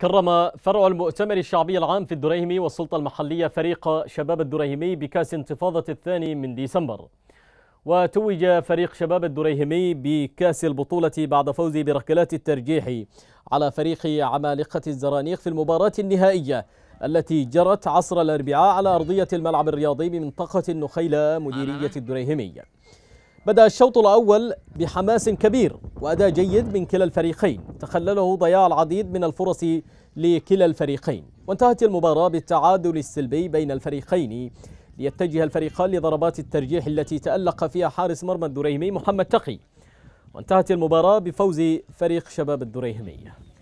كرم فرع المؤتمر الشعبي العام في الدريهمي والسلطة المحلية فريق شباب الدريهمي بكأس انتفاضة الثاني من ديسمبر وتوج فريق شباب الدريهمي بكأس البطولة بعد فوزه بركلات الترجيح على فريق عمالقة الزرانيق في المباراة النهائية التي جرت عصر الأربعاء على أرضية الملعب الرياضي بمنطقة النخيلة مديرية الدريهمي بدأ الشوط الأول بحماس كبير وأداء جيد من كلا الفريقين تخلله ضياع العديد من الفرص لكلا الفريقين وانتهت المباراة بالتعادل السلبي بين الفريقين ليتجه الفريقان لضربات الترجيح التي تألق فيها حارس مرمى الدريهمي محمد تقي وانتهت المباراة بفوز فريق شباب الدريهمية